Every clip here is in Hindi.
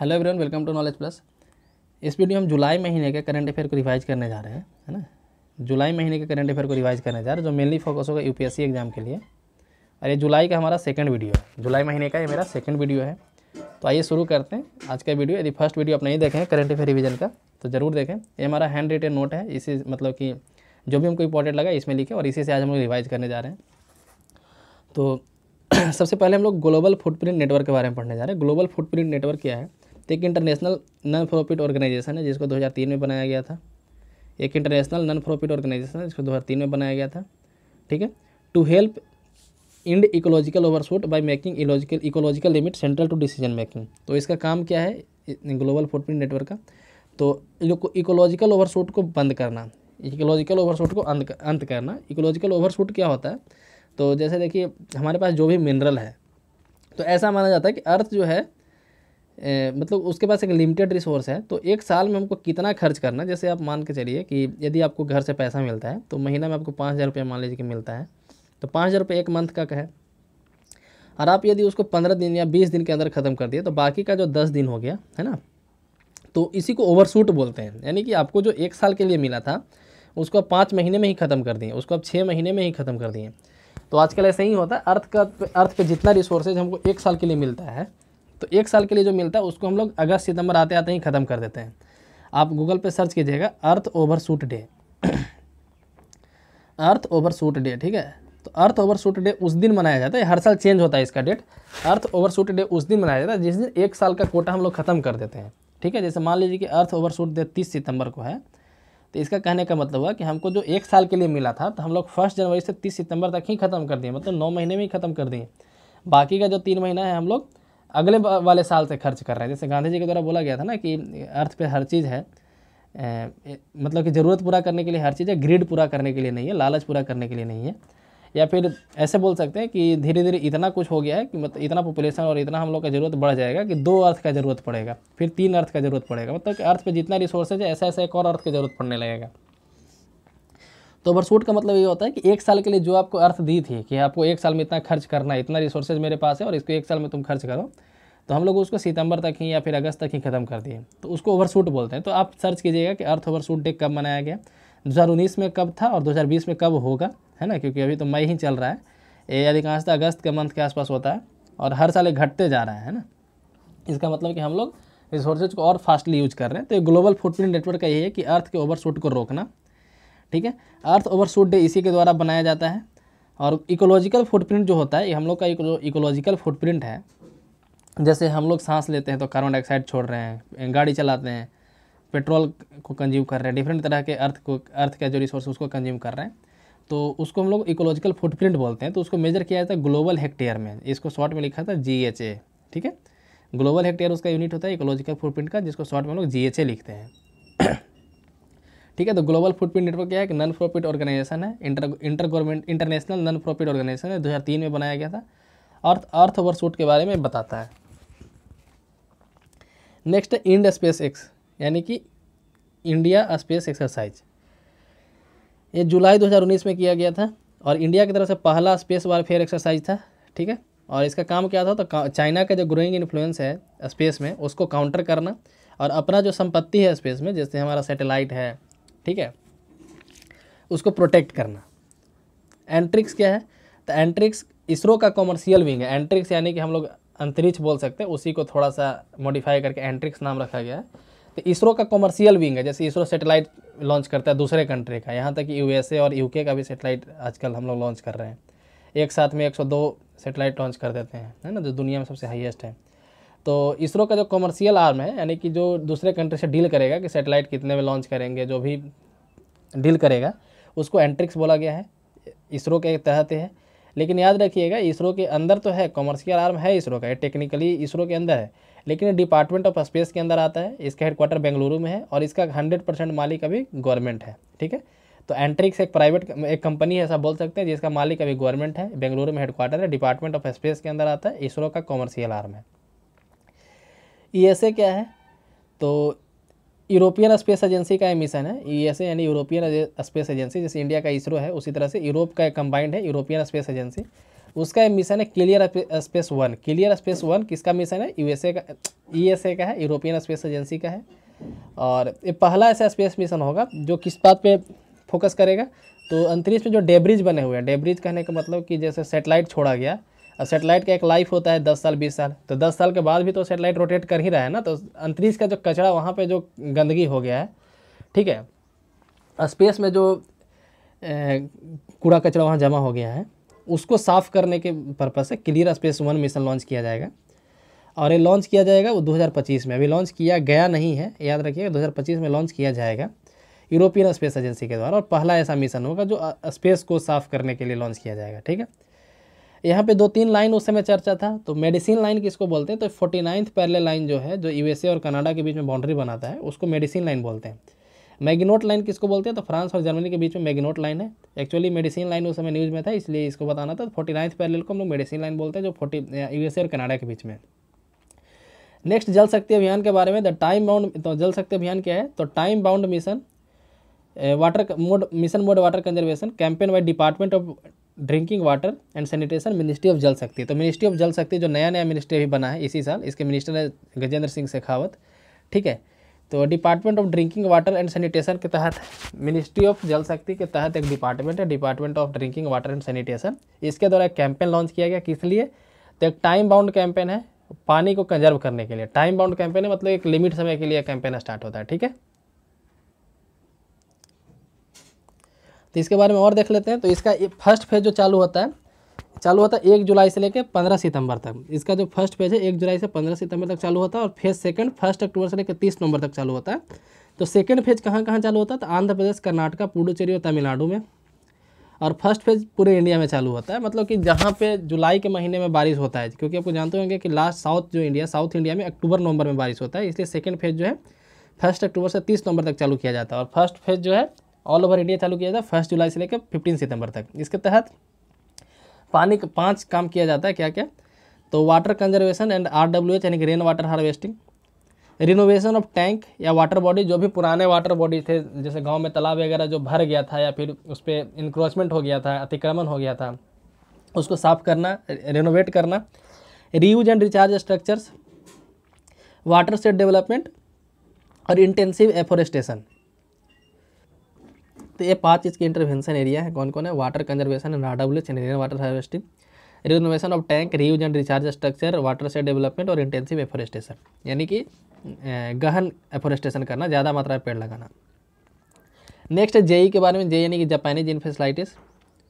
hello everyone welcome to knowledge plus इस वीडियो हम जुलाई महीने के करंट अफेयर को रिवाइज करने जा रहे हैं है ना जुलाई महीने के करंट अफेयर को रिवाइज करने जा रहे हैं जो मेनली फोकस होगा यूपीएससी एग्जाम के लिए और ये जुलाई का हमारा सेकंड वीडियो है जुलाई महीने का ये मेरा सेकंड वीडियो है तो आइए शुरू करते हैं आज का वीडियो यदि फर्स्ट वीडियो आप नहीं देखें करंट अफेयर रिविजन का तो ज़रूर देखें ये हमारा हैंड रिटेन नोट है इसी मतलब कि जो भी हमको इंपॉर्टेंट लगा इसमें लिखे और इसी से आज हम लोग रिवाइज करने जा रहे हैं तो सबसे पहले हम लोग ग्लोबल फुटप्रिंट नेटवर्क के बारे में पढ़ने जा रहे हैं ग्लोबल फुटप्रिंट नेटवर्क क्या है तो एक इंटरनेशनल नॉन प्रॉफिट ऑर्गेनाइजेशन है जिसको 2003 में बनाया गया था एक इंटरनेशनल नॉन प्रॉफिट ऑर्गेनाइजेशन है जिसको 2003 में बनाया गया था ठीक है to help end ecological overshoot by making illogical ecological limit central to decision making तो इसका काम क्या है ग्लोबल फुटप्रिंट नेटवर्क का तो इकोलॉजिकल ओवरशूट को बंद करना इकोलॉजिकल ओवरशूट को अंत अंत करना इकोलॉजिकल ओवरशूट क्या होता है तो जैसे देखिए हमारे पास जो भी मिनरल है तो ऐसा माना जाता है कि अर्थ जो है मतलब उसके पास एक लिमिटेड रिसोर्स है तो एक साल में हमको कितना खर्च करना जैसे आप मान के चलिए कि यदि आपको घर से पैसा मिलता है तो महीना में आपको पाँच हज़ार रुपये मान लीजिए कि मिलता है तो पाँच हज़ार रुपये एक मंथ का है और आप यदि उसको पंद्रह दिन या बीस दिन के अंदर ख़त्म कर दिए तो बाकी का जो दस दिन हो गया है ना तो इसी को ओवरशूट बोलते हैं यानी कि आपको जो एक साल के लिए मिला था उसको आप पाँच महीने में ही ख़त्म कर दिए उसको आप छः महीने में ही ख़त्म कर दिए तो आजकल ऐसा ही होता है अर्थ का अर्थ पे जितना रिसोर्सेज हमको एक साल के लिए मिलता है तो एक साल के लिए जो मिलता है उसको हम लोग अगस्त सितंबर आते आते ही ख़त्म कर देते हैं आप गूगल पे सर्च कीजिएगा Earth Overshoot Day Earth Overshoot Day ठीक है तो अर्थ ओवर सूट डे उस दिन मनाया जाता है हर साल चेंज होता है इसका date Earth Overshoot Day उस दिन मनाया जाता है जिस दिन एक साल का कोटा हम लोग ख़त्म कर देते हैं ठीक है जैसे मान लीजिए कि अर्थ ओवर शूट डे तीस सितंबर को है तो इसका कहने का मतलब हुआ कि हमको जो एक साल के लिए मिला था तो हम लोग फर्स्ट जनवरी से तीस सितंबर तक ही ख़त्म कर दिए मतलब नौ महीने में ही ख़त्म कर दिए बाकी का जो तीन महीना है हम लोग अगले वाले साल से खर्च कर रहे हैं जैसे गांधी जी के द्वारा बोला गया था ना कि अर्थ पे हर चीज़ है ए, मतलब कि ज़रूरत पूरा करने के लिए हर चीज़ है ग्रीड पूरा करने के लिए नहीं है लालच पूरा करने के लिए नहीं है या फिर ऐसे बोल सकते हैं कि धीरे धीरे इतना कुछ हो गया है कि मतलब इतना पॉपुलेशन और इतना हम लोग का ज़रूरत बढ़ जाएगा कि दो अर्थ का ज़रूरत पड़ेगा फिर तीन अर्थ का ज़रूरत पड़ेगा मतलब कि अर्थ पर जितना रिसोर्सेज है ऐसा ऐसा एक और अर्थ की ज़रूरत पड़ने लगेगा तो ओवरशूट का मतलब ये होता है कि एक साल के लिए जो आपको अर्थ दी थी कि आपको एक साल में इतना खर्च करना है इतना रिसोर्सेज मेरे पास है और इसको एक साल में तुम खर्च करो तो हम लोग उसको सितंबर तक ही या फिर अगस्त तक ही ख़त्म कर दिए तो उसको ओवरशूट बोलते हैं तो आप सर्च कीजिएगा कि अर्थ ओवरशूट डे कब मनाया गया 2019 में कब था और 2020 में कब होगा है ना क्योंकि अभी तो मई ही चल रहा है ये अधिकांशतः अगस्त के मंथ के आसपास होता है और हर साल घटते जा रहा है, है ना इसका मतलब कि हम लोग रिसोर्सेज को और फास्टली यूज कर रहे हैं तो ये ग्लोबल फुटप्रिंट नेटवर्क का यही है कि अर्थ के ओवरशूट को रोकना ठीक है अर्थ ओवरशूट डे इसी के द्वारा बनाया जाता है और इकोलॉजिकल फुटप्रिंट जो होता है ये हम लोग का इकोलॉजिकल फुटप्रिंट है जैसे हम लोग सांस लेते हैं तो कार्बन डाइऑक्साइड छोड़ रहे हैं गाड़ी चलाते हैं पेट्रोल को कंज्यूम कर रहे हैं डिफरेंट तरह के अर्थ को अर्थ का जो रिसोर्स उसको कंज्यूम कर रहे हैं तो उसको हम लोग इकोलॉजिकल फुटप्रिंट बोलते हैं तो उसको मेजर किया जाता है ग्लोबल हेक्टेयर में इसको शॉर्ट में लिखा था जी एच ए ठीक है ग्लोबल हेक्टेयर उसका यूनिट होता है इकोलॉजिकल फुटप्रिंट का जिसको शॉर्ट में लोग जी एच ए लिखते हैं ठीक है तो ग्लोबल फुटप्रिंट नेटवर्क क्या है एक नॉन प्रॉफिट ऑर्गेनाइजेशन है inter inter government international non profit organisation है 2003 में बनाया गया था अर्थ अर्थ ओवरशूट के बारे में बताता है नेक्स्ट इंड स्पेस एक्स यानी कि इंडिया स्पेस एक्सरसाइज ये जुलाई उन्नीस में किया गया था और इंडिया की तरफ से पहला स्पेस वारफेयर एक्सरसाइज था ठीक है और इसका काम क्या था तो चाइना का जो ग्रोइंग इन्फ्लुएंस है स्पेस में उसको काउंटर करना और अपना जो संपत्ति है स्पेस में जैसे हमारा सैटेलाइट है ठीक है उसको प्रोटेक्ट करना एंट्रिक्स क्या है तो एंट्रिक्स इसरो का कॉमर्शियल विंग है एंट्रिक्स यानी कि हम लोग अंतरिक्ष बोल सकते हैं उसी को थोड़ा सा मॉडिफाई करके एंट्रिक्स नाम रखा गया है तो इसरो का कॉमर्शियल विंग है जैसे इसरो सेटेलाइट लॉन्च करता है दूसरे कंट्री का यहाँ तक कि यू और यू का भी सेटेलाइट आजकल हम लोग लॉन्च कर रहे हैं एक साथ में एक सेटेलाइट लॉन्च कर देते हैं है ना जो दुनिया में सबसे हाईएस्ट है तो इसरो का जो कॉमर्शियल आर्म है यानी कि जो दूसरे कंट्री से डील करेगा कि सेटेलाइट कितने में लॉन्च करेंगे जो भी डील करेगा उसको एंट्रिक्स बोला गया है इसरो के तहत है लेकिन याद रखिएगा इसरो के अंदर तो है कॉमर्शियल आर्म है इसरो का टेक्निकली इसरो के अंदर है लेकिन डिपार्टमेंट ऑफ स्पेस के अंदर आता है इसका हेडक्वार्टर बेंगलुरु में है और इसका हंड्रेड परसेंट मालिक अभी गवर्नमेंट है ठीक है तो एंट्रिक्स एक प्राइवेट एक कंपनी है ऐसा बोल सकते हैं जिसका मालिक अभी गवर्नमेंट है बेंगलुरु में हेडक्वार्टर है डिपार्टमेंट ऑफ स्पेस के अंदर आता है इसरो का कॉमर्शियल आर्म है ई क्या है तो यूरोपियन स्पेस एजेंसी का ये मिशन है ई एस यानी यूरोपियन स्पेस एजेंसी जैसे इंडिया का इसरो है उसी तरह से यूरोप का कंबाइंड है यूरोपियन स्पेस एजेंसी उसका एक मिशन है clear space one clear space one किसका मिशन है यूएसए का ईएसए का है यूरोपियन स्पेस एजेंसी का है और ये पहला ऐसा स्पेस मिशन होगा जो किस बात पे फोकस करेगा तो अंतरिक्ष में जो डेब्रिज बने हुए हैं डेब्रिज कहने का मतलब कि जैसे सेटेलाइट छोड़ा गया सेटेलाइट का एक लाइफ होता है दस साल बीस साल तो दस साल के बाद भी तो सेटेलाइट रोटेट कर ही रहा है ना तो अंतरिक्ष का जो कचरा वहाँ पर जो गंदगी हो गया है ठीक है स्पेस में जो कूड़ा कचरा वहाँ जमा हो गया है उसको साफ़ करने के पर्पज़ से clear space one mission launch किया जाएगा और ये लॉन्च किया जाएगा वो 2025 में अभी लॉन्च किया गया नहीं है याद रखिएगा 2025 में लॉन्च किया जाएगा यूरोपियन स्पेस एजेंसी के द्वारा और पहला ऐसा मिशन होगा जो स्पेस को साफ़ करने के लिए लॉन्च किया जाएगा ठीक है यहाँ पे दो तीन लाइन उस समय चर्चा था तो मेडिसिन लाइन किसको बोलते हैं तो फोर्टी नाइन्थ पहले लाइन जो है जो यूएसए और कनाडा के बीच में बाउंड्री बनाता है उसको मेडिसिन लाइन बोलते हैं मैगिनोट लाइन किसको बोलते हैं तो फ्रांस और जर्मनी के बीच में मैगिनोट लाइन है एक्चुअली मेडिसिन लाइन उस समय न्यूज़ में था इसलिए इसको बताना था फोर्टी नाइन्थ को हम लोग मेडिसिन लाइन बोलते हैं जो फोर्टी यूएसए और कनाडा के बीच में नेक्स्ट जल शक्ति अभियान के बारे में द टाइम बाउंड तो जल शक्ति अभियान क्या है तो time bound mission water mode mission mode water conservation campaign by department of drinking water and sanitation ministry of Jal Shakti तो मिनिस्ट्री ऑफ जल शक्ति जो नया नया मिनिस्ट्री अभी बना है इसी साल इसके मिनिस्टर है गजेंद्र सिंह शेखावत ठीक है तो department of drinking water and sanitation के तहत मिनिस्ट्री ऑफ जल शक्ति के तहत एक डिपार्टमेंट है department of drinking water and sanitation इसके द्वारा एक कैंपेन लॉन्च किया गया किस लिए तो एक टाइम बाउंड कैंपेन है पानी को कंजर्व करने के लिए टाइम बाउंड कैंपेन है मतलब एक लिमिट समय के लिए कैंपेन स्टार्ट होता है ठीक है तो इसके बारे में और देख लेते हैं तो इसका फर्स्ट फेज जो चालू होता है चालू होता है एक जुलाई से लेकर पंद्रह सितंबर तक इसका जो फर्स्ट फेज है एक जुलाई से पंद्रह सितंबर तक चालू होता है और फेज सेकंड फर्स्ट अक्टूबर से लेकर तीस नवंबर तक चालू होता है तो सेकंड फेज कहाँ कहाँ चालू होता है तो आंध्र प्रदेश कर्नाटका पुडुचेरी और तमिलनाडु में और फर्स्ट फेज पूरे इंडिया में चालू होता है मतलब कि जहाँ पर जुलाई के महीने में बारिश होता है क्योंकि आपको जानते होंगे कि लास्ट साउथ जो इंडिया साउथ इंडिया में अक्टूबर नवंबर में बारिश होता है इसलिए सेकेंड फेज जो है फर्स्ट अक्टूबर से तीस नवंबर तक चालू किया जाता है और फर्स्ट फेज जो है ऑल ओवर इंडिया चालू किया जाता है फर्स्ट जुलाई से लेकर फिफ्टीन सितंबर तक इसके तहत पानी का पाँच काम किया जाता है क्या क्या तो water conservation and R W H यानी कि rain water harvesting renovation of tank या वाटर बॉडी जो भी पुराने वाटर बॉडी थे जैसे गांव में तालाब वगैरह जो भर गया था या फिर उस पर इंक्रोचमेंट हो गया था अतिक्रमण हो गया था उसको साफ करना रिनोवेट करना reuse and recharge structures watershed development और इंटेंसिव एफोरेस्टेशन तो ये पाँच की इंटरवेंशन एरिया है कौन कौन है water conservation and RWH and area water harvesting renovation of tank reuse and recharge structure watershed development और इंटेंसिव एफोरेस्टेशन यानी कि गहन एफोरेस्टेशन करना ज़्यादा मात्रा में पेड़ लगाना नेक्स्ट जेई के बारे में जेई यानी कि जापानीज इन्फेसलाइटिस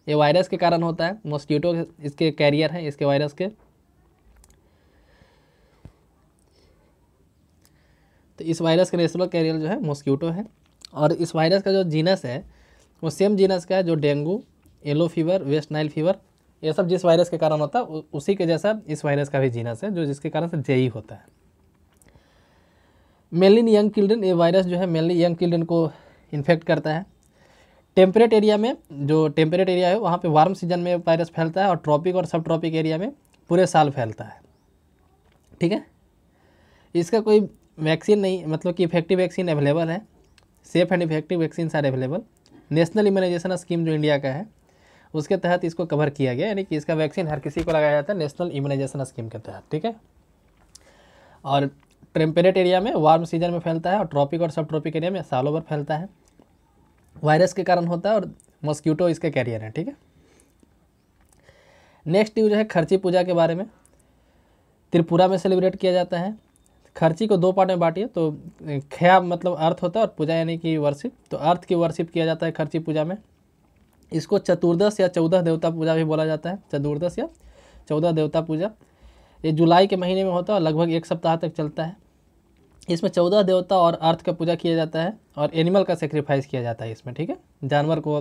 ये वायरस के कारण होता है मॉस्किटो इसके कैरियर हैं इसके वायरस के तो इस वायरस का नेशनल कैरियर जो है मॉस्क्यूटो है और इस वायरस का जो जीनस है वो सेम जीनस का है जो dengue yellow fever West Nile fever ये सब जिस वायरस के कारण होता है उसी के जैसा इस वायरस का भी जीनस है जो जिसके कारण से जेई होता है मेनली यंग चिल्ड्रेन ये वायरस जो है मेनली यंग चिल्ड्रन को इन्फेक्ट करता है टेम्परेट एरिया में जो टेम्परेट एरिया है वहाँ पे वार्म सीजन में वायरस फैलता है और ट्रॉपिक और सब ट्रॉपिक एरिया में पूरे साल फैलता है ठीक है इसका कोई वैक्सीन नहीं मतलब कि इफेक्टिव वैक्सीन अवेलेबल है सेफ एंड इफेक्टिव वैक्सीन सारे अवेलेबल नेशनल इम्यूनाइजेशन स्कीम जो इंडिया का है उसके तहत इसको कवर किया गया यानी कि इसका वैक्सीन हर किसी को लगाया जाता है नेशनल इम्यूनाइजेशन स्कीम के तहत ठीक है और टेम्परेट एरिया में वार्म सीजन में फैलता है और ट्रॉपिक और सब ट्रॉपिक एरिया में साल ओवर फैलता है वायरस के कारण होता है और मॉस्क्यूटो इसके कैरियर हैं ठीक है नेक्स्ट जो है खर्ची पूजा के बारे में त्रिपुरा में सेलिब्रेट किया जाता है खर्ची को दो पार्ट में बांटिए तो खया मतलब अर्थ होता है और पूजा यानी कि वर्षिप तो अर्थ की वर्षिप किया जाता है खर्ची पूजा में इसको चतुर्दश या चौदह देवता पूजा भी बोला जाता है चतुर्दश या चौदह देवता पूजा ये जुलाई के महीने में होता है और लगभग एक सप्ताह तक चलता है इसमें चौदह देवता और अर्थ का पूजा किया जाता है और एनिमल का सेक्रीफाइस किया जाता है इसमें ठीक है जानवर को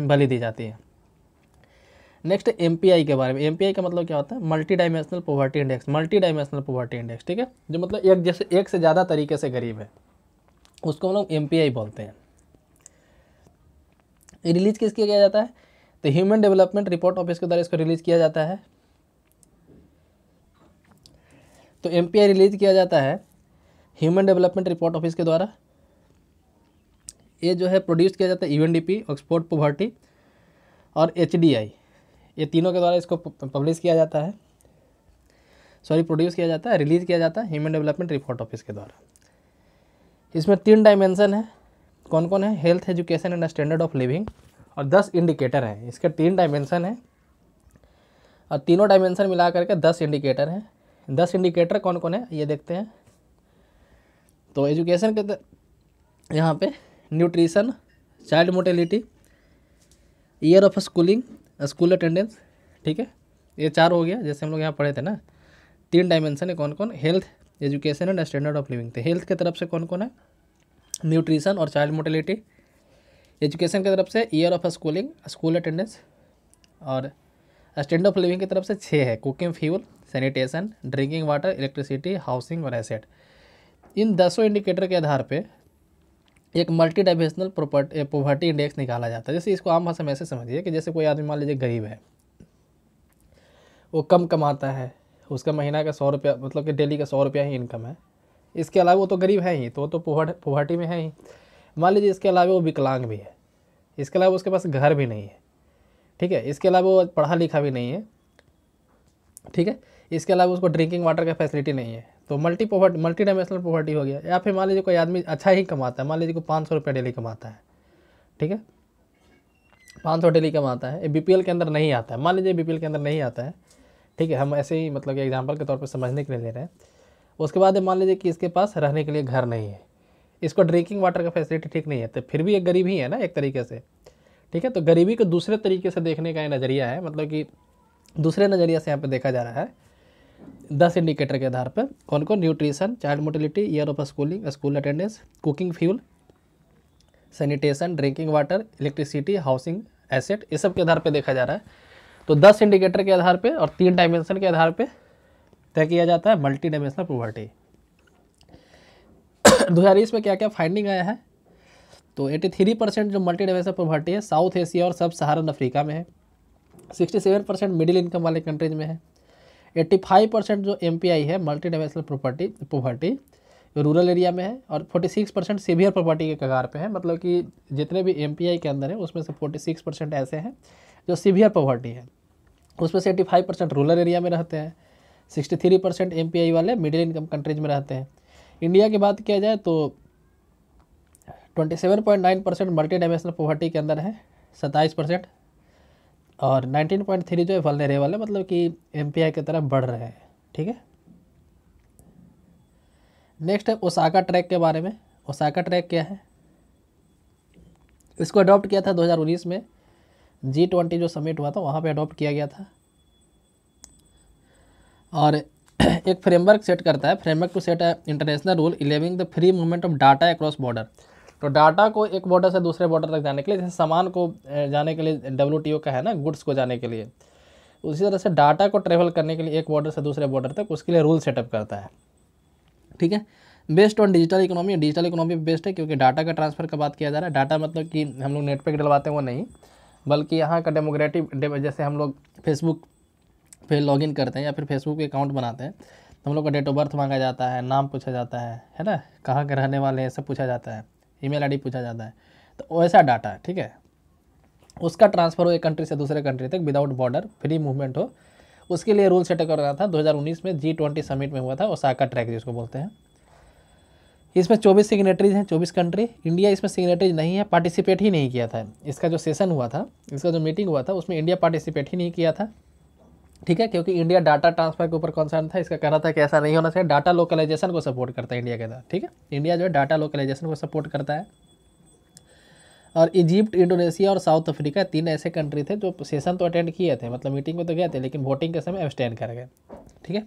बलि दी जाती है नेक्स्ट एम के बारे में एम का मतलब क्या होता है multi multidimensional poverty index multidimensional poverty index ठीक है जो मतलब एक जैसे एक से ज़्यादा तरीके से गरीब है उसको हम लोग एम बोलते हैं रिलीज किस किया जाता है तो ह्यूमन डेवलपमेंट रिपोर्ट ऑफिस के द्वारा इसको रिलीज किया जाता है तो एम रिलीज किया जाता है ह्यूमन डेवलपमेंट रिपोर्ट ऑफिस के द्वारा ये जो है प्रोड्यूस किया जाता है यू एन ऑक्सफोर्ड पोवर्टी और एच डी आई ये तीनों के द्वारा इसको पब्लिश किया जाता है सॉरी प्रोड्यूस किया जाता है रिलीज़ किया जाता है ह्यूमन डेवलपमेंट रिपोर्ट ऑफिस के द्वारा इसमें तीन डायमेंसन है कौन कौन है health education and standard of living और दस इंडिकेटर हैं इसके तीन डायमेंसन हैं और तीनों डायमेंसन मिला करके दस इंडिकेटर हैं दस इंडिकेटर कौन कौन है ये देखते हैं तो एजुकेशन के यहाँ पे nutrition child mortality year of schooling school attendance ठीक है ये चार हो गया जैसे हम लोग यहाँ पढ़े थे ना तीन डायमेंशन है कौन कौन health education and standard of living थे हेल्थ की तरफ से कौन कौन है न्यूट्रिशन और चाइल्ड मोटेलिटी एजुकेशन की तरफ से year of schooling school attendance और स्टैंड ऑफ लिविंग की तरफ से छः है cooking fuel sanitation drinking water electricity housing और एसेट इन दसों इंडिकेटर के आधार पर एक multidimensional property poverty index निकाला जाता है जैसे इसको आम भाषा में ऐसे समझिए कि जैसे कोई आदमी मान लीजिए गरीब है वो कम कमाता है उसका महीना का सौ रुपया मतलब कि डेली का सौ रुपया ही इनकम है इसके अलावा वो तो गरीब है ही तो वो तो पोवर्टी में है ही मान लीजिए इसके अलावा वो विकलांग भी है इसके अलावा उसके पास घर भी नहीं है ठीक है इसके अलावा वो पढ़ा लिखा भी नहीं है ठीक है इसके अलावा उसको ड्रिंकिंग वाटर का फैसिलिटी नहीं है तो multi poverty multidimensional poverty हो गया या फिर मान लीजिए कोई आदमी अच्छा ही कमाता है मान लीजिए कोई पाँच सौ रुपया डेली कमाता है ठीक है पाँच सौ डेली कमाता है बी के अंदर नहीं आता है मान लीजिए बी के अंदर नहीं आता है ठीक है हम ऐसे ही मतलब कि एग्जाम्पल के तौर पर समझने के लिए ले रहे हैं उसके बाद मान लीजिए कि इसके पास रहने के लिए घर नहीं है इसको ड्रिंकिंग वाटर का फैसिलिटी ठीक नहीं है तो फिर भी एक गरीब ही है ना एक तरीके से ठीक है तो गरीबी को दूसरे तरीके से देखने का नज़रिया है मतलब कि दूसरे नज़रिया से यहाँ पर देखा जा रहा है दस इंडिकेटर के आधार पर उनको nutrition child mortality year of schooling school attendance cooking fuel sanitation drinking water electricity housing asset ये सब के आधार पर देखा जा रहा है तो दस इंडिकेटर के आधार पर और तीन डायमेंशन के आधार पर तय किया जाता है मल्टी डायमेंशनल प्रॉपर्टी दो हज़ार में क्या क्या फाइंडिंग आया है तो 83 परसेंट जो मल्टी डायमेंशनल प्रॉपर्टी है साउथ एशिया और सब सहारन अफ्रीका में है 67 परसेंट मिडिल इनकम वाले कंट्रीज में है 85 परसेंट जो एम है multi dimensional property poverty rural area में है और 46 परसेंट सीवियर प्रॉपर्टी के कगार पे है मतलब कि जितने भी एम के अंदर है उसमें से 46 परसेंट ऐसे हैं जो सीवियर पॉवर्टी है उसमें से 85 परसेंट रूरल एरिया में रहते हैं 63 परसेंट एम वाले मिडिल इनकम कंट्रीज में रहते हैं इंडिया की बात किया जाए तो nine percent multidimensional poverty के अंदर है सत्ताईस परसेंट और 19.3 जो है वलनरेबल है मतलब कि एम की तरफ बढ़ रहे हैं ठीक है नेक्स्ट है ओसाका ट्रैक के बारे में ओसाका ट्रैक क्या है इसको अडॉप्ट किया था 2019 में जी ट्वेंटी जो समिट हुआ था वहाँ पे अडॉप्ट किया गया था और एक फ्रेमवर्क सेट करता है framework to set international rule enabling the free movement of data across border तो डाटा को एक बॉर्डर से दूसरे बॉर्डर तक जाने के लिए जैसे सामान को जाने के लिए डब्ल्यू का है ना गुड्स को जाने के लिए उसी तरह से डाटा को ट्रेवल करने के लिए एक बॉर्डर से दूसरे बॉर्डर तक उसके लिए रूल सेटअप करता है ठीक है based on digital economy digital economy best है क्योंकि डाटा का ट्रांसफर का बात किया जा रहा है डाटा मतलब कि हम लोग नेट पर डलवाते हैं वो नहीं बल्कि यहाँ का डेमोक्रेटिक जैसे हम लोग फेसबुक पे लॉगिन करते हैं या फिर फेसबुक पे अकाउंट बनाते हैं तो हम लोग का डेट ऑफ बर्थ मांगा जाता है नाम पूछा जाता है है ना कहाँ के रहने वाले हैं सब पूछा जाता है ईमेल आईडी पूछा जाता है तो वैसा डाटा ठीक है उसका ट्रांसफ़र हो एक कंट्री से दूसरे कंट्री तक विदाउट बॉर्डर फ्री मूवमेंट हो उसके लिए रूल सेट कर रहा था 2019 में जी ट्वेंटी समिट में हुआ था ओसाका ट्रैक जिसको बोलते हैं इसमें 24 सिग्नेटरीज हैं 24 कंट्री इंडिया इसमें सिग्नेटरीज नहीं है पार्टिसिपेट ही नहीं किया था इसका जो सेशन हुआ था इसका जो मीटिंग हुआ था उसमें इंडिया पार्टिसिपेट ही नहीं किया था ठीक है क्योंकि इंडिया डाटा ट्रांसफर के ऊपर कंसर्न था इसका कहना था कि ऐसा नहीं होना चाहिए डाटा लोकलाइजेशन को सपोर्ट करता है इंडिया के अंदर ठीक है इंडिया जो है डाटा लोकलाइजेशन को सपोर्ट करता है और इजिप्ट इंडोनेशिया और साउथ अफ्रीका तीन ऐसे कंट्री थे जो सेशन तो अटेंड किए थे मतलब मीटिंग में तो गए थे लेकिन वोटिंग के समय एब्सटेंड कर गए ठीक है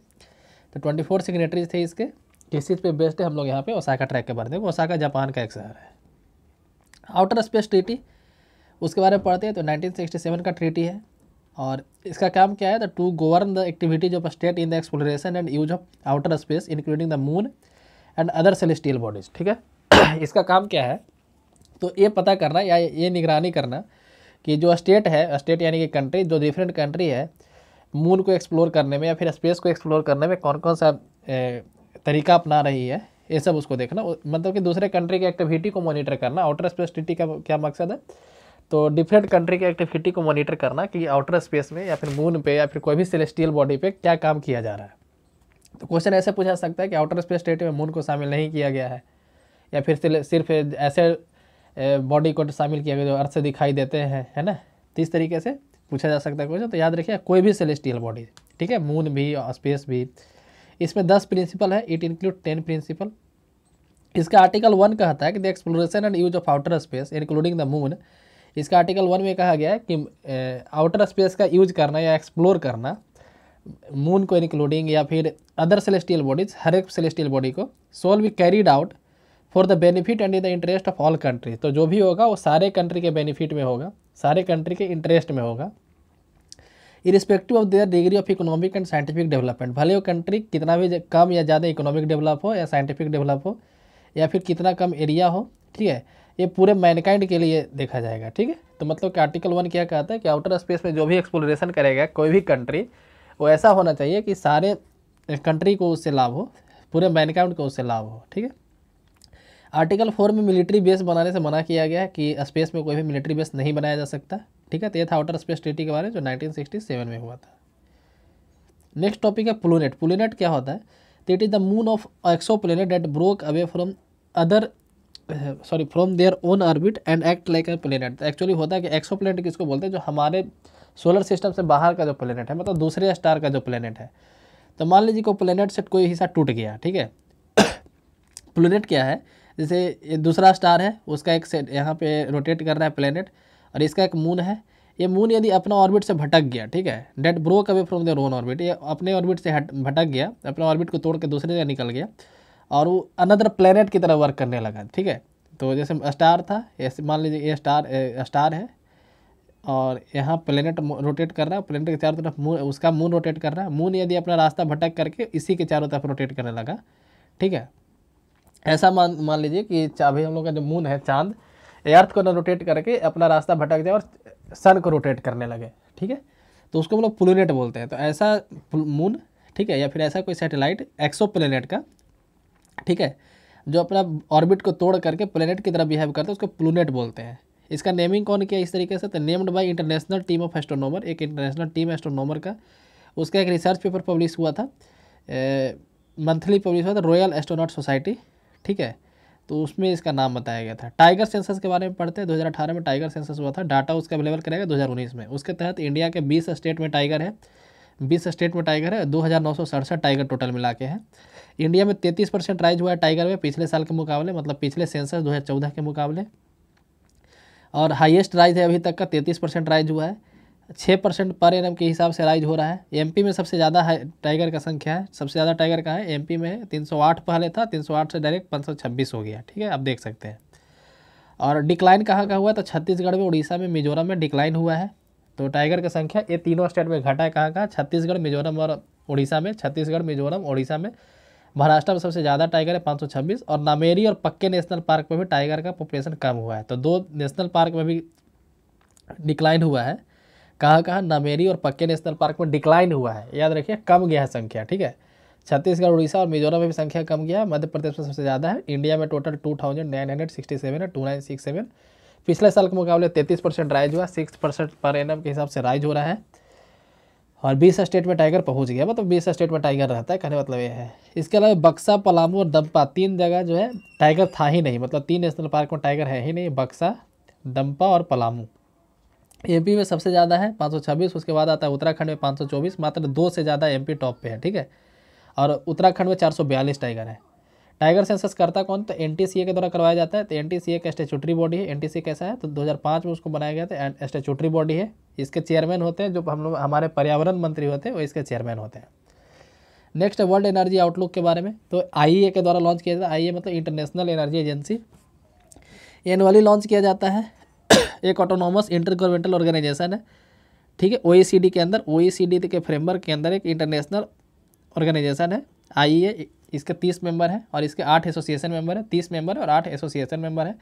तो ट्वेंटी फोर सिग्नेटरीज थे इसके किस चीज़ पर बेस्ड है हम लोग यहाँ पे ओसाका ट्रैक के बारे में ओसाका जापान का एक शहर है आउटर स्पेस ट्रीटी उसके बारे में पढ़ते हैं तो 1967 का ट्रीटी है और इसका काम क्या है the to govern the activities of state in the exploration and use of outer space including the moon and other celestial bodies ठीक है इसका काम क्या है तो ये पता करना या ये निगरानी करना कि जो स्टेट है स्टेट यानी कि कंट्री जो डिफरेंट कंट्री है मून को एक्सप्लोर करने में या फिर स्पेस को एक्सप्लोर करने में कौन कौन सा तरीका अपना रही है ये सब उसको देखना मतलब कि दूसरे कंट्री की एक्टिविटी को मॉनिटर करना आउटर स्पेस टी का क्या मकसद है तो डिफरेंट कंट्री के एक्टिविटी को मॉनिटर करना कि आउटर स्पेस में या फिर मून पे या फिर कोई भी सेलेस्टियल बॉडी पे क्या काम किया जा रहा है तो क्वेश्चन ऐसे पूछा सकता है कि आउटर स्पेस स्टेट में मून को शामिल नहीं किया गया है या फिर सिर्फ ऐसे बॉडी को शामिल किया गया जो अर्थ से दिखाई देते हैं है ना तो इस तरीके से पूछा जा सकता है क्वेश्चन तो याद रखिए कोई भी सेलेस्टियल बॉडी ठीक है मून भी स्पेस भी इसमें दस प्रिंसिपल है इट इंक्लूड टेन प्रिंसिपल इसका आर्टिकल वन कहता है कि the exploration and use of outer space including the moon इसका आर्टिकल वन में कहा गया है कि आउटर स्पेस का यूज करना या एक्सप्लोर करना मून को इंक्लूडिंग या फिर अदर सेलेस्टियल बॉडीज हर एक सेलेस्टियल बॉडी को shall be carried out for the benefit and in the interest of all country तो जो भी होगा वो सारे कंट्री के बेनिफिट में होगा सारे कंट्री के इंटरेस्ट में होगा irrespective of their degree of economic and scientific development भले वो कंट्री कितना भी कम या ज़्यादा इकोनॉमिक डेवलप हो या साइंटिफिक डेवलप हो या फिर कितना कम एरिया हो ठीक है ये पूरे मैनकाइंड के लिए देखा जाएगा ठीक है तो मतलब कि आर्टिकल वन क्या कहता है कि आउटर स्पेस में जो भी एक्सप्लोरेशन करेगा कोई भी कंट्री वो ऐसा होना चाहिए कि सारे कंट्री को उससे लाभ हो पूरे मैनकाउंड को उससे लाभ हो ठीक है आर्टिकल फोर में मिलिट्री बेस बनाने से मना किया गया है कि स्पेस में कोई भी मिलिट्री बेस नहीं बनाया जा सकता ठीक है तो यह था आउटर स्पेस ट्रिटी के बारे में जो नाइनटीन में हुआ था नेक्स्ट टॉपिक है प्लूनेट प्लूनेट क्या होता है तो it is the moon of exoplanet that broke away from other sorry from their own orbit and act like a planet actually तो होता है कि एक्सो प्लेनेट किसको बोलते हैं जो हमारे सोलर सिस्टम से बाहर का जो प्लेनेट है मतलब दूसरे स्टार का जो प्लेनेट है तो मान लीजिए कोई प्लेनेट से कोई हिस्सा टूट गया ठीक है प्लेनेट क्या है जैसे ये दूसरा स्टार है उसका एक सेट यहाँ पे रोटेट कर रहा है प्लेनेट और इसका एक मून है ये मून यदि अपना ऑर्बिट से भटक गया ठीक है that broke away from their own orbit ये अपने ऑर्बिट से भटक गया अपने ऑर्बिट को तोड़ के दूसरे जगह निकल गया और वो अनदर प्लेनेट की तरह वर्क करने लगा ठीक है तो जैसे स्टार था ऐसे मान लीजिए ये स्टार स्टार है और यहाँ प्लेनेट रोटेट कर रहा है प्लेनेट के चारों तरफ मून उसका मून रोटेट कर रहा है मून यदि अपना रास्ता भटक करके इसी के चारों तरफ रोटेट करने लगा ठीक है ऐसा मान मान लीजिए कि अभी हम लोग का जो मून है चांद अर्थ को ना रोटेट करके अपना रास्ता भटक जाए और सन को रोटेट करने लगे ठीक है तो उसको हम लोग प्लूनेट बोलते हैं तो ऐसा मून ठीक है या फिर ऐसा कोई सेटेलाइट एक्सो प्लेनेट का ठीक है जो अपना ऑर्बिट को तोड़ करके प्लेनेट की तरह बिहेव करते हैं उसको प्लूनेट बोलते हैं इसका नेमिंग कौन किया इस तरीके से तो named by international team of astronomer एक इंटरनेशनल टीम एस्ट्रोनॉमर का उसका एक रिसर्च पेपर पब्लिश हुआ था मंथली पब्लिश हुआ था रॉयल एस्ट्रोनॉट सोसाइटी ठीक है तो उसमें इसका नाम बताया गया था टाइगर सेंसस के बारे में पढ़ते हैं 2018 में टाइगर सेंसस हुआ था डाटा उसका अवेलेबल करेगा 2019 में उसके तहत इंडिया के 20 स्टेट में टाइगर है बीस स्टेट में टाइगर है दो हज़ार नौ सौ सड़सठ टाइगर टोटल मिला के है इंडिया में तैंतीस परसेंट राइज हुआ है टाइगर में पिछले साल के मुकाबले मतलब पिछले सेंसस 2014 के मुकाबले और हाईएस्ट राइज है अभी तक का तैंतीस परसेंट राइज हुआ है छः परसेंट पर एन के हिसाब से राइज हो रहा है एमपी में सबसे ज़्यादा टाइगर का संख्या है सबसे ज़्यादा टाइगर का है एमपी में 308 पहले था 308 से डायरेक्ट छब्बीस हो गया ठीक है आप देख सकते हैं और डिक्लाइन कहाँ का हुआ है तो छत्तीसगढ़ में उड़ीसा में मिजोरम में डिक्लाइन हुआ है तो टाइगर की संख्या ये तीनों स्टेट में घटा है कहाँ कहाँ छत्तीसगढ़ मिजोरम और उड़ीसा में छत्तीसगढ़ मिजोरम उड़ीसा में महाराष्ट्र में सबसे ज़्यादा टाइगर है 526 और नामेरी और पक्के नेशनल पार्क में भी टाइगर का पॉपुलेशन कम हुआ है तो दो नेशनल पार्क में भी डिक्लाइन हुआ है कहाँ कहाँ नामेरी और पक्के नेशनल पार्क में डिक्लाइन हुआ है याद रखिए कम गया है संख्या ठीक है छत्तीसगढ़ उड़ीसा और मिजोरम में भी संख्या कम गया है मध्य प्रदेश में सबसे ज़्यादा है इंडिया में total two thousand nine hundred sixty seven है टू नाइन सिक्स सेवन पिछले साल के मुकाबले तैंतीस परसेंट राइज हुआ सिक्स परसेंट पर एन के हिसाब से राइज हो रहा है और बीस स्टेट में टाइगर पहुंच गया मतलब बीस स्टेट में टाइगर रहता है कहने मतलब ये है इसके अलावा बक्सा पलामू और दम्पा तीन जगह जो है टाइगर था ही नहीं मतलब तीन नेशनल पार्क में टाइगर है ही नहीं बक्सा दम्पा और पलामू एमपी में सबसे ज़्यादा है पाँच उसके बाद आता है उत्तराखंड में पाँच मात्र दो से ज़्यादा एम टॉप पे है ठीक है और उत्तराखंड में चार टाइगर है टाइगर सेंसस करता कौन तो एन के द्वारा करवाया जाता है तो एन का स्टेचुटरी बॉडी है एन कैसा है तो 2005 में उसको बनाया गया था स्टेचुटरी बॉडी है इसके चेयरमैन होते हैं जो हम लोग हमारे पर्यावरण मंत्री होते हैं वो इसके चेयरमैन होते हैं नेक्स्ट है वर्ल्ड एनर्जी आउटलुक के बारे में तो आई e के द्वारा लॉन्च किया जाता है आई e मतलब International Energy Agency annually launch किया जाता है एक ऑटोनॉमस इंटरगवर्नमेंटल ऑर्गेनाइजेशन है ठीक है ओ e के अंदर ओ के फ्रेमवर्क के अंदर एक इंटरनेशनल ऑर्गेनाइजेशन है आई इसके तीस मेंबर हैं और इसके आठ एसोसिएशन मेंबर हैं तीस मेंबर और आठ एसोसिएशन मेंबर हैं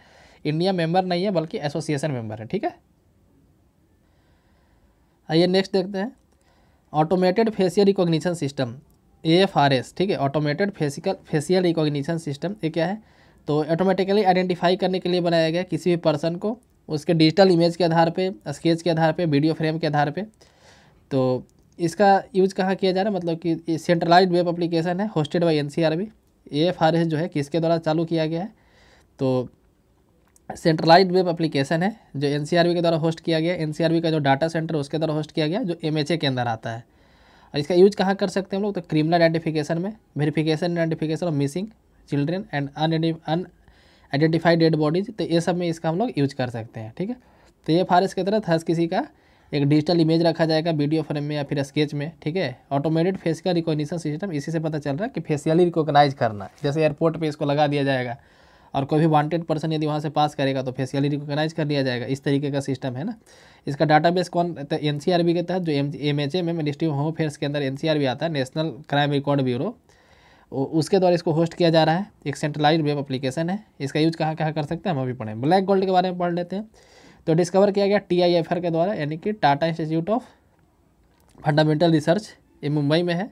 इंडिया मेंबर नहीं है बल्कि एसोसिएशन मेंबर है ठीक है आइए नेक्स्ट देखते हैं automated facial recognition system A F R S ठीक है automated facial facial recognition system ये क्या है तो ऑटोमेटिकली आइडेंटिफाई करने के लिए बनाया गया किसी भी पर्सन को उसके डिजिटल इमेज के आधार पे स्केच के आधार पे वीडियो फ्रेम के आधार पे तो इसका यूज कहाँ किया जा रहा है मतलब कि सेंट्रलाइज वेब अप्लीकेशन है hosted by N C R B जो है किसके द्वारा चालू किया गया है तो सेंट्रलाइज वेब अप्लीकेशन है जो एन के द्वारा होस्ट किया गया एन का जो डाटा सेंटर उसके द्वारा होस्ट किया गया जो एम के अंदर आता है और इसका यूज कहाँ कर सकते हैं हम लोग तो क्रिमिनल आइडेंटिफिकेशन में verification identification of missing children and unidentified dead bodies तो ये सब में इसका हम लोग यूज कर सकते हैं ठीक है तो ये फारस के तहत हर किसी का एक डिजिटल इमेज रखा जाएगा वीडियो फ्रेम में या फिर स्केच में ठीक है ऑटोमेटेड फेसियल रिकॉग्निशन सिस्टम इसी से पता चल रहा है कि फेसियली रिकॉग्नाइज करना जैसे एयरपोर्ट पर इसको लगा दिया जाएगा और कोई भी वांटेड पर्सन यदि वहाँ से पास करेगा तो फेसियली रिकोगनाइज कर लिया जाएगा इस तरीके का सिस्टम है ना इसका बेस कौन तो एन के तहत जो एम एच एम में मिनिस्ट्री ऑफ होम अफेयर्स के अंदर एन आता है नेशनल क्राइम रिकॉर्ड ब्यूरो उसके द्वारा इसको होस्ट किया जा रहा है एक सेंट्रलाइज वेब अप्लीकेशन है इसका यूज कहाँ कहाँ कर सकते हैं हम अभी पढ़ें ब्लैक गोल्ड के बारे में पढ़ लेते हैं तो डिस्कवर किया गया टी आई एफ आर के द्वारा यानी कि Tata Institute of Fundamental Research ये मुंबई में है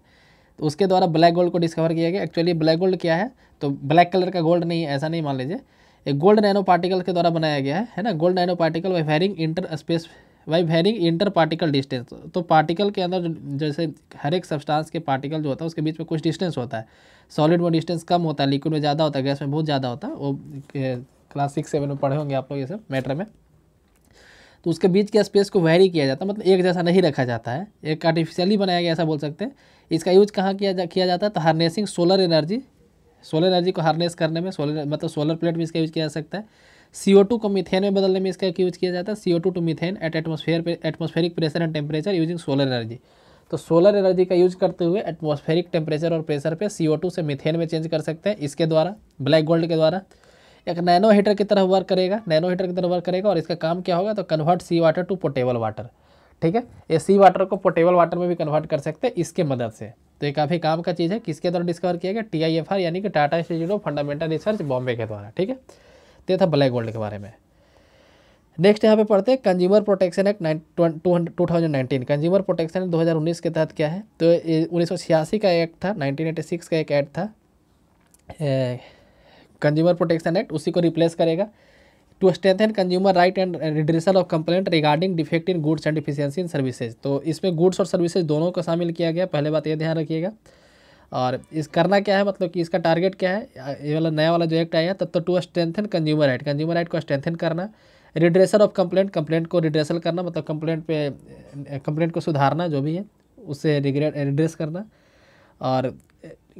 तो उसके द्वारा ब्लैक गोल्ड को डिस्कवर किया गया एक्चुअली ब्लैक गोल्ड क्या है तो ब्लैक कलर का गोल्ड नहीं है ऐसा नहीं मान लीजिए एक गोल्ड नैनो पार्टिकल के द्वारा बनाया गया है है ना gold nanoparticle by varying interspace by varying interparticle distance तो पार्टिकल के अंदर जैसे हर एक सब्सटांस के पार्टिकल जो होता है उसके बीच में कुछ डिस्टेंस होता है सॉलिड में डिस्टेंस कम होता है लिक्विड में ज़्यादा होता है गैस में बहुत ज़्यादा होता है वो क्लास सिक्स सेवन में पढ़े होंगे आप लोग ये सब मैटर में तो उसके बीच के स्पेस को वैरी किया जाता है मतलब एक जैसा नहीं रखा जाता है एक आर्टिफिशियली बनाया गया ऐसा बोल सकते हैं इसका यूज कहाँ किया जा किया जाता है तो harnessing solar energy solar energy को हार्नेस करने में सोलर मतलब सोलर प्लेट में इसका यूज किया जा सकता है सी ओ टू को मिथेन में बदलने में इसका यूज किया जाता है C O two to methane at atmosphere पे atmospheric pressure and temperature using solar energy तो सोलर एनर्जी का यूज करते हुए एटमोस्फेरिक टेम्परेचर और प्रेशर पे सी ओ टू से मिथेन में चेंज कर सकते हैं इसके द्वारा ब्लैक गोल्ड के द्वारा एक नैनो हीटर की तरह वर्क करेगा नैनो हीटर की तरह वर्क करेगा और इसका काम क्या होगा तो convert sea water to potable water ठीक है ये सी वाटर को पोटेबल वाटर में भी कन्वर्ट कर सकते हैं इसके मदद से तो ये काफ़ी काम का चीज़ है किसके द्वारा डिस्कवर किया गया टी आई एफ आर यानी कि Tata Institute of Fundamental Research Bombay के द्वारा ठीक है तो था ब्लैक गोल्ड के बारे में नेक्स्ट यहाँ पे पढ़ते हैं consumer protection act two thousand nineteen consumer protection दो हज़ार उन्नीस के तहत क्या है तो उन्नीस सौ छियासी का एक्ट था नाइनटीन एटी सिक्स का एक एक्ट था कंज्यूमर प्रोटेक्शन एक्ट उसी को रिप्लेस करेगा to strengthen consumer right and redressal of complaint regarding defect in goods and efficiency in services तो इसमें गुड्स और सर्विसेज दोनों को शामिल किया गया पहले बात ये ध्यान रखिएगा और इस करना क्या है मतलब कि इसका टारगेट क्या है ये वाला नया वाला जो एक्ट आया तब तो to strengthen consumer right consumer right को स्ट्रेंथन करना रिड्रेसल ऑफ कंप्लेंट कंप्लेंट को रिड्रेसल करना मतलब कंप्लेंट पे कंप्लेंट को सुधारना जो भी है उससे रिग्रेट रिड्रेस करना और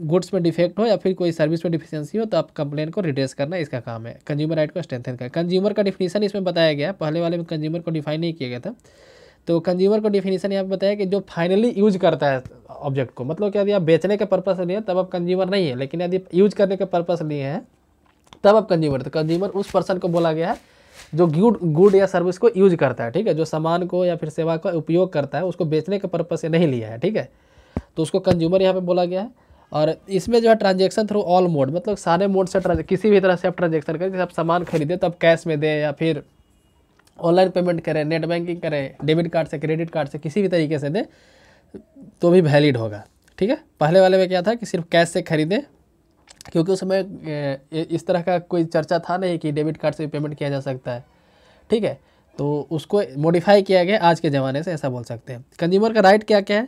गुड्स में डिफेक्ट हो या फिर कोई सर्विस में डिफिशेंसी हो तो आप कंप्लेन को रिड्रेस करना इसका काम है कंज्यूमर राइट को स्ट्रेंथन करें कंज्यूमर का डिफिनीशन इसमें बताया गया पहले वाले में कंज्यूमर को डिफाइन नहीं किया गया था तो कंज्यूमर को डिफिनीशन यहाँ पर बताया कि जो फाइनली यूज करता है ऑब्जेक्ट को मतलब कि यदि आप बेचने के पर्पज़ से लिए हैं तब आप कंज्यूमर नहीं है लेकिन यदि यूज करने के पर्पज़ लिए हैं तब आप कंज्यूमर तो कंज्यूमर उस पर्सन को बोला गया है जो गुड गुड या सर्विस को यूज करता है ठीक है जो सामान को या फिर सेवा का उपयोग करता है उसको बेचने के पर्पज़ से नहीं लिया है ठीक है तो उसको कंज्यूमर यहाँ पे बोला गया है और इसमें जो है ट्रांजेक्शन थ्रू ऑल मोड मतलब सारे मोड से किसी भी तरह से आप ट्रांजेक्शन करें जैसे आप सामान खरीदें तो आप कैश में दें या फिर ऑनलाइन पेमेंट करें नेट बैंकिंग करें डेबिट कार्ड से क्रेडिट कार्ड से किसी भी तरीके से दें तो भी वैलिड होगा ठीक है पहले वाले में क्या था कि सिर्फ कैश से खरीदें क्योंकि उस समय इस तरह का कोई चर्चा था नहीं कि डेबिट कार्ड से भी पेमेंट किया जा सकता है ठीक है तो उसको मॉडिफाई किया गया आज के ज़माने से ऐसा बोल सकते हैं कंज्यूमर का राइट क्या क्या है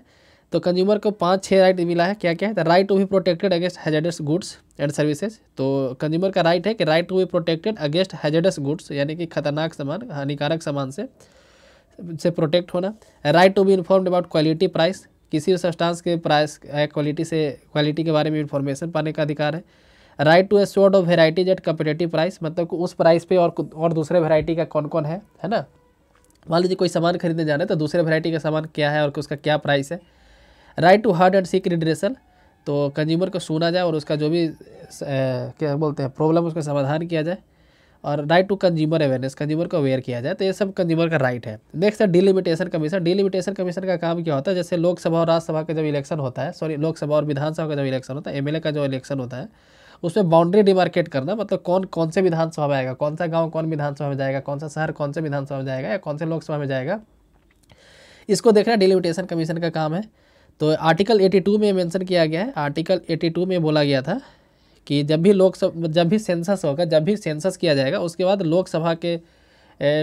तो कंज्यूमर को पाँच छः राइट मिला है क्या क्या है right to be protected against hazardous goods and services तो कंज्यूमर का राइट है कि right to be protected against hazardous goods यानी कि खतरनाक सामान हानिकारक सामान से से प्रोटेक्ट होना right to be informed about quality price किसी भी सस्टांस के प्राइस क्वालिटी से क्वालिटी के बारे में इन्फॉर्मेशन पाने का अधिकार है right to assured of varieties at competitive price मतलब कि उस प्राइस पे और और दूसरे वेराइटी का कौन कौन है है ना मान लीजिए कोई सामान खरीदने जाना है तो दूसरे वेराइटी का सामान क्या है और उसका क्या प्राइस है right to heard and seek redressal तो कंज्यूमर को सुना जाए और उसका जो भी क्या बोलते हैं प्रॉब्लम उसका समाधान किया जाए और right to consumer awareness consumer को अवेयर किया जाए तो ये सब कंज्यूमर का राइट है नेक्स्ट है डिलिमिटेशन कमीशन डिलिमिटेशन कमीशन का काम क्या होता है जैसे लोकसभा और राज्यसभा का जब इलेक्शन होता है सॉरी लोकसभा और विधानसभा का जब इलेक्शन होता है एम का जो इलेक्शन होता है उसमें बाउंड्री डिमार्केट करना मतलब कौन कौन से विधानसभा में आएगा कौन सा गाँव कौन विधानसभा में जाएगा कौन सा शहर कौन से विधानसभा में जाएगा या कौन से लोकसभा में जाएगा इसको देखना डिलिमिटेशन कमीशन का काम है तो आर्टिकल 82 में मेंशन किया गया है आर्टिकल 82 में बोला गया था कि जब भी लोकसभा जब भी सेंसस होगा जब भी सेंसस किया जाएगा उसके बाद लोकसभा के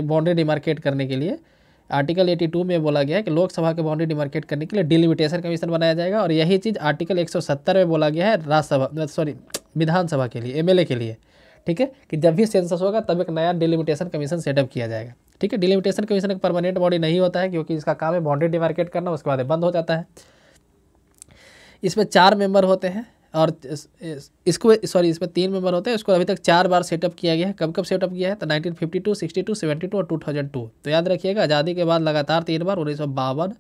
बाउंड्री डिमार्केट करने के लिए आर्टिकल 82 में बोला गया है कि लोकसभा के बाउंड्री डिमार्केट करने के लिए डिलिमिटेशन कमीशन बनाया जाएगा और यही चीज़ आर्टिकल एक में बोला गया है राज्यसभा सॉरी विधानसभा के लिए एम के लिए ठीक है कि जब भी सेंसस होगा तब एक नया डिलिमिटेशन कमीशन सेटअप किया जाएगा ठीक है डिलिमिटेशन कमीशन एक परमानेंट बॉडी नहीं होता है क्योंकि इसका काम है बाउंड्री डिमार्केट करना उसके बाद बंद हो जाता है इसमें चार मेंबर होते हैं और इसको सॉरी इसमें तीन मेंबर होते हैं इसको अभी तक चार बार सेटअप किया गया है कब कब सेटअप किया है तो 1952, 62, 72 और 2002 तो याद रखिएगा आज़ादी के बाद लगातार तीन बार उन्नीस सौ बावन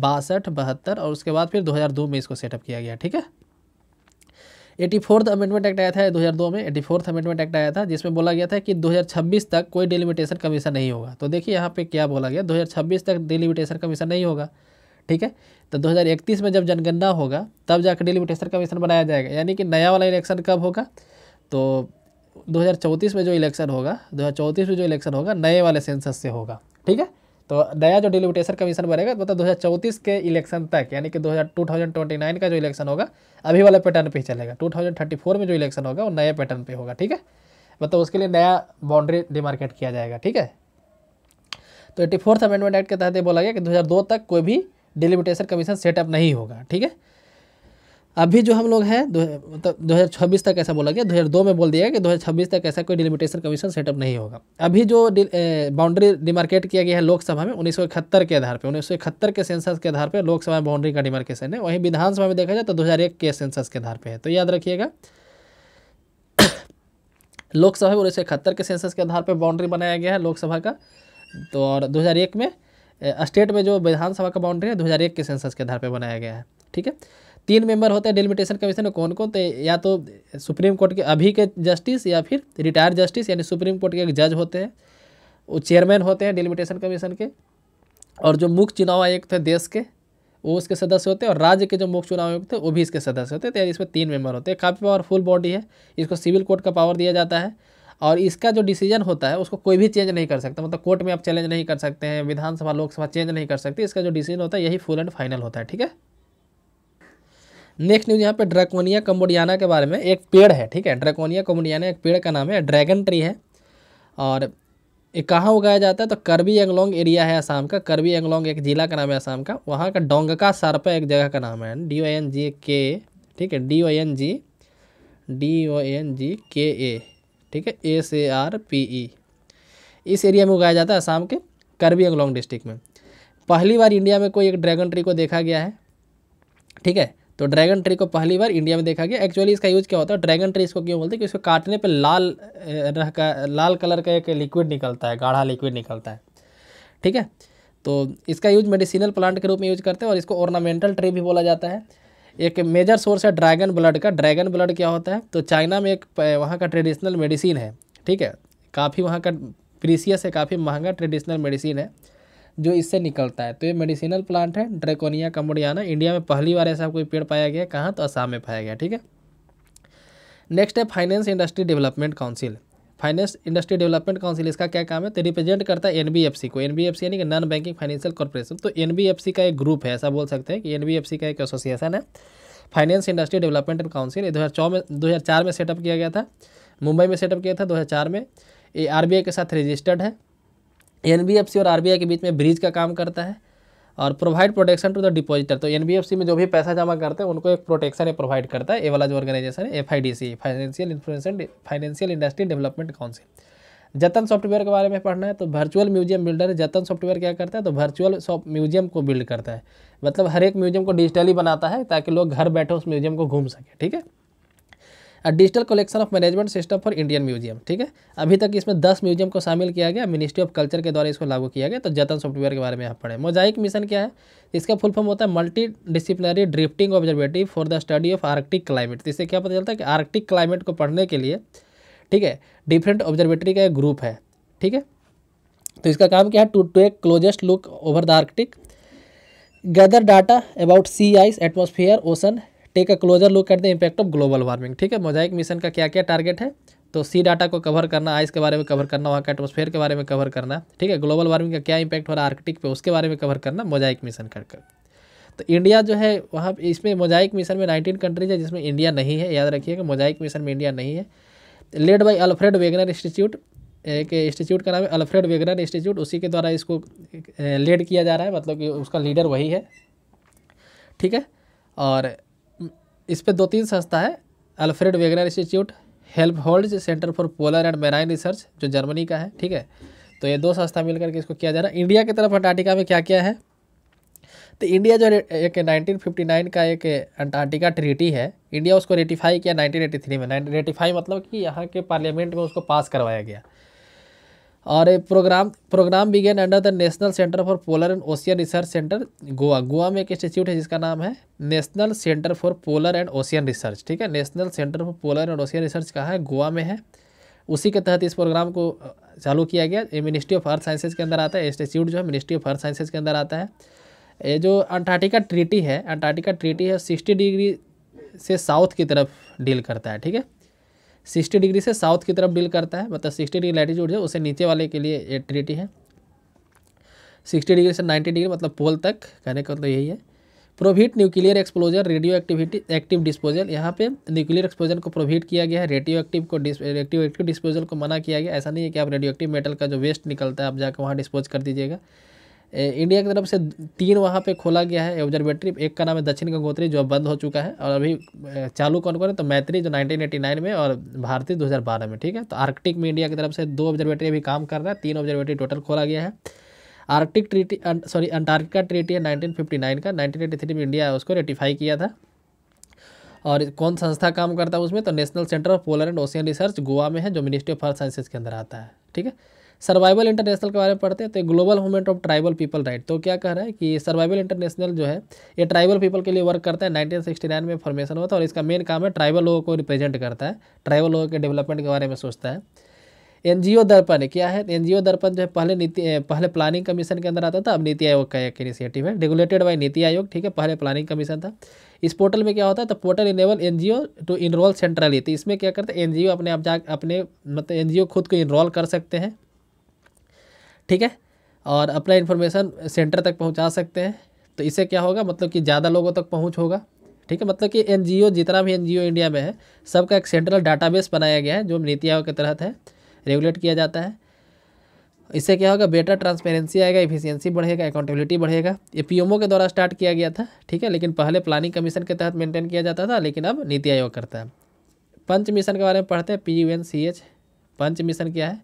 बासठ बहत्तर और उसके बाद फिर 2002 में इसको सेटअप किया गया ठीक है एटी फोर्थ अमेंडमेंट एक्ट आया था दो हज़ार दो में एटी फोर्थ अमेंडमेंट एक्ट आया था जिसमें बोला गया था कि 2026 तक कोई डिलिमिटेशन कमीशन नहीं होगा तो देखिए यहाँ पे क्या बोला गया 2026 तक डिलिमिटेशन कमीशन नहीं होगा ठीक है तो 2031 में जब जनगणना होगा तब जाकर डिलिमिटेशन कमीशन बनाया जाएगा यानी कि नया वाला इलेक्शन कब होगा तो 2034 में जो इलेक्शन होगा 2034 में जो इलेक्शन होगा नए वाले सेंसस से होगा ठीक है तो नया जो डिलिमिटेशन कमीशन बनेगा मतलब दो हज़ार के इलेक्शन तक यानी कि दो हज़ार टू थाउजेंड ट्वेंटी नाइन का जो इलेक्शन होगा अभी वाला पैटर्न पर ही चलेगा टू थाउजेंड थर्टी फोर में जो इलेक्शन होगा वो नए पैटर्न पर होगा ठीक है मतलब उसके लिए नया बाउंड्री डिमार्केट किया जाएगा ठीक है तो एट्टी फोर्थ अमेंडमेंट एक्ट के तहत ये बोला गया कि दो तक कोई भी डिलिमिटेशन कमीशन सेटअप नहीं होगा ठीक है अभी जो हम लोग हैं मतलब दो हज़ार छब्बीस तक ऐसा बोला गया दो हजार दो में बोल दिया कि दो हज़ार छब्बीस तक ऐसा कोई डिलिमिटेशन कमीशन सेटअप नहीं होगा अभी जो बाउंड्री डिमार्केट किया गया है लोकसभा में उन्नीस सौ इकहत्तर के आधार पर उन्नीस सौ इकहत्तर के सेंसस के आधार पर लोकसभा में बाउंड्री का डिमार्केशन है वहीं विधानसभा में देखा जाए तो दो के सेंसस के आधार पर है तो याद रखिएगा लोकसभा में उन्नीस के सेंसस के आधार पर बाउंड्री बनाया गया है लोकसभा का तो और एक में स्टेट में जो विधानसभा का बाउंड्री है 2001 के सेंसस के आधार पर बनाया गया है ठीक है तीन मेंबर होते हैं डिलिमिटेशन कमीशन में कौन कौन तो या तो सुप्रीम कोर्ट के अभी के जस्टिस या फिर रिटायर्ड जस्टिस यानी सुप्रीम कोर्ट के एक जज होते हैं वो चेयरमैन होते हैं डिलिमिटेशन कमीशन के और जो मुख्य चुनाव आयुक्त है देश के वो उसके सदस्य होते हैं और राज्य के जो मुख्य चुनाव आयुक्त थे वो भी इसके सदस्य होते हैं तो इसमें तीन मेंबर होते हैं काफ़ी पावरफुल बॉडी है इसको सिविल कोर्ट का पावर दिया जाता है और इसका जो डिसीजन होता है उसको कोई भी चेंज नहीं कर सकता मतलब कोर्ट में आप चैलेंज नहीं कर सकते हैं विधानसभा लोकसभा चेंज नहीं कर सकते इसका जो डिसीजन होता है यही फुल एंड फाइनल होता है ठीक है नेक्स्ट न्यूज यहाँ पे ड्रैकोनिया कम्बोडियाना के बारे में एक पेड़ है ठीक है ड्रैकोनिया कम्बोडियाना एक पेड़ का नाम है ड्रैगन ट्री है और ये कहाँ उगाया जाता है तो करबी एंगलोंग एरिया है आसाम का करबी एंगलोंग एक ज़िला का नाम है आसाम का वहाँ का डोंगका सारपा एक जगह का नाम है डी ओ एन जी के ठीक है D O N G D O N G के ए ठीक है ए से आर पी ई इस एरिया में उगाया जाता है आसाम के करवी एंगलोंग डिस्ट्रिक्ट में पहली बार इंडिया में कोई एक ड्रैगन ट्री को देखा गया है ठीक है तो ड्रैगन ट्री को पहली बार इंडिया में देखा गया एक्चुअली इसका यूज़ क्या होता है ड्रैगन ट्री इसको क्यों बोलते हैं कि इसको काटने पर लाल रह का लाल कलर का एक लिक्विड निकलता है गाढ़ा लिक्विड निकलता है ठीक है तो इसका यूज मेडिसिनल प्लांट के रूप में यूज करते हैं और इसको ऑर्नामेंटल ट्री भी बोला जाता है एक मेजर सोर्स है ड्रैगन ब्लड का ड्रैगन ब्लड क्या होता है तो चाइना में एक वहाँ का ट्रेडिशनल मेडिसिन है ठीक है काफ़ी वहाँ का प्रीसियस है काफ़ी महंगा ट्रेडिशनल मेडिसिन है जो इससे निकलता है तो ये मेडिसिनल प्लांट है ड्रेकोनिया कम्बोडियाना इंडिया में पहली बार ऐसा कोई पेड़ पाया गया कहाँ तो असम में पाया गया ठीक है नेक्स्ट है finance industry development council finance industry development council इसका क्या काम है तो रिप्रेजेंट करता है एनबीएफसी को एनबीएफसी यानी कि नॉन बैंकिंग फाइनेंशियल कॉर्पोरेशन तो एनबीएफसी का एक ग्रुप है ऐसा बोल सकते हैं कि एनबीएफसी का एक एसोसिएशन है फाइनेंस इंडस्ट्री डेवलपमेंट काउंसिल दो में दो में सेटअप किया गया था मुंबई में सेटअप किया था दो में ये आर के साथ रजिस्टर्ड है एन और आर के बीच में ब्रिज का काम करता है और provide protection to the depositor तो एनबीएफसी में जो भी पैसा जमा करते हैं उनको एक प्रोटेक्शन प्रोवाइड करता है ए वाला जो ऑर्गेनाइजेशन है F financial information financial industry development council जतन सॉफ्टवेयर के बारे में पढ़ना है तो वर्चुअल म्यूजियम बिल्डर है जतन सॉफ्टवेयर क्या करता है तो वर्चुअल म्यूजियम को बिल्ड करता है मतलब हर एक म्यूजियम को डिजिटली बनाता है ताकि लोग घर बैठे उस म्यूजियम को घूम सके ठीक है digital collection of management system for Indian museum ठीक है अभी तक इसमें दस म्यूजियम को शामिल किया गया मिनिस्ट्री ऑफ कल्चर के द्वारा इसको लागू किया गया तो जतन सॉफ्टवेयर के बारे में यहाँ पढ़े मोजाइक मिशन क्या है इसका फुल फॉर्म होता है multidisciplinary drifting observatory for the study of Arctic climate तो इससे क्या पता चलता है कि आर्टिक क्लाइमेट को पढ़ने के लिए ठीक है डिफरेंट ऑब्जर्वेटरी का एक ग्रुप है ठीक है तो इसका काम क्या है टू टू एक closest look over the Arctic gather data about sea ice atmosphere ocean take a closer look at the impact of global warming ठीक है मोजाइक मिशन का क्या क्या टारगेट है तो सी डाटा को कवर करना आइस के बारे में कवर करना वहाँ का एटमोसफेयर के बारे में कवर करना ठीक है ग्लोबल वार्मिंग का क्या इम्पैक्ट हो रहा है आर्कटिक पे उसके बारे में कवर करना मोजाइक मिशन कर कर तो इंडिया जो है वहाँ इसमें मोजाइक मिशन में नाइनटीन कंट्रीज है जिसमें इंडिया नहीं है याद रखिएगा मोजाइक मिशन में इंडिया नहीं है led by Alfred Wegener institute एक इंस्टीट्यूट का नाम है अल्फ्रेड वेगनर इंस्टीट्यूट उसी के द्वारा इसको लेड किया जा रहा है मतलब कि उसका लीडर वही है ठीक है और इस पर दो तीन संस्था है Alfred Wegener institute Helmholtz centre for polar and marine research जो जर्मनी का है ठीक है तो ये दो संस्था मिलकर के इसको किया जा रहा है इंडिया की तरफ अंटार्टिका में क्या क्या है तो इंडिया जो एक 1959 का एक अंटार्कटिका ट्रीटी है इंडिया उसको रेटिफाई किया 1983 में रेटिफाई मतलब कि यहाँ के पार्लियामेंट में उसको पास करवाया गया और ये programme programme begin under the national centre for polar and ocean research centre Goa Goa में एक इंस्टीट्यूट है जिसका नाम है national centre for polar and ocean research ठीक है national centre for polar and ocean research कहाँ है गोवा में है उसी के तहत इस प्रोग्राम को चालू किया गया ये मिनिस्ट्री ऑफ अर्थ साइंसेज के अंदर आता है इंस्टीट्यूट जो है मिनिस्ट्री ऑफ अर्थ साइंसेज के अंदर आता है ये जो अंटार्टिका ट्रीटी है अंटार्टिका ट्रीटी है सिक्सटी डिग्री से साउथ की तरफ डील करता है ठीक है सिक्सटी डिग्री से साउथ की तरफ डील करता है मतलब सिक्सटी डिग्री लैटिट्यूड है उसे नीचे वाले के लिए ये है सिक्सटी डिग्री से नाइन्टी डिग्री मतलब पोल तक कहने का मतलब यही है prohibit nuclear explosion radioactivity active disposal यहाँ पे न्यूक्लियर एक्सपोजर को प्रोभीट किया गया है रेडियो एक्टिव को रेडियो एक्टिव डिस्पोजल को मना किया गया ऐसा नहीं है कि आप रेडियो एक्टिव मेटल का जो वेस्ट निकलता है आप जाकर वहाँ डिस्पोज कर दीजिएगा इंडिया की तरफ से तीन वहाँ पे खोला गया है ऑब्जर्वेटरी एक का नाम है दक्षिण गंगोत्री जो अब बंद हो चुका है और अभी चालू कौन कौन है तो मैत्री जो 1989 में और भारतीय 2012 में ठीक है तो आर्कटिक में इंडिया की तरफ से दो ऑब्जर्वेटरी अभी काम कर रहा है तीन ऑब्जर्वेटरी टोटल खोला गया है Arctic treaty sorry um, Antarctica treaty है नाइनटीन का नाइनटीन में इंडिया उसको रेटिफाई किया था और कौन संस्था काम करता है उसमें तो national centre of polar and ocean research Goa में है जो मिनिस्ट्री ऑफ फॉर साइंसेज के अंदर आता है ठीक है सर्वाइवल इंटरनेशनल के बारे में पढ़ते हैं तो global movement of tribal people right तो क्या कह रहा है कि सर्वाइवल इंटरनेशनल जो है ये ट्राइबल पीपल के लिए वर्क करता है 1969 में फॉर्मेशन हुआ था और इसका मेन काम है ट्राइबल लोगों को रिप्रेजेंट करता है ट्राइबल लोगों के डेवलपमेंट के बारे में सोचता है एन दर्पण क्या है एन दर्पण जो है पहले नीति पहले प्लानिंग कमीशन के अंदर आता था अब नीति आयोग का एक इनिशिएटिव है रेगुलेटेड बाई नीति आयोग ठीक है पहले प्लानिंग कमीशन था इस पोर्टल में क्या होता है तो portal enable an to enrol centrally तो इसमें क्या करते हैं एन अपने आप जा अपने मतलब एन खुद को इनरोल कर सकते हैं ठीक है और अपना इन्फॉर्मेशन सेंटर तक पहुंचा सकते हैं तो इससे क्या होगा मतलब कि ज़्यादा लोगों तक पहुंच होगा ठीक है मतलब कि एनजीओ जितना भी एनजीओ इंडिया में है सबका एक सेंट्रल डाटाबेस बनाया गया है जो नीति आयोग के तहत है रेगुलेट किया जाता है इससे क्या होगा बेटर ट्रांसपेरेंसी आएगा इफिशियंसी बढ़ेगा अकाउंटेबिलिटी बढ़ेगा ये पीएमओ के द्वारा स्टार्ट किया गया था ठीक है लेकिन पहले प्लानिंग कमीशन के तहत मेंटेन किया जाता था लेकिन अब नीति आयोग करता है पंच मिशन के बारे में पढ़ते हैं P U N C H PUNCH mission क्या है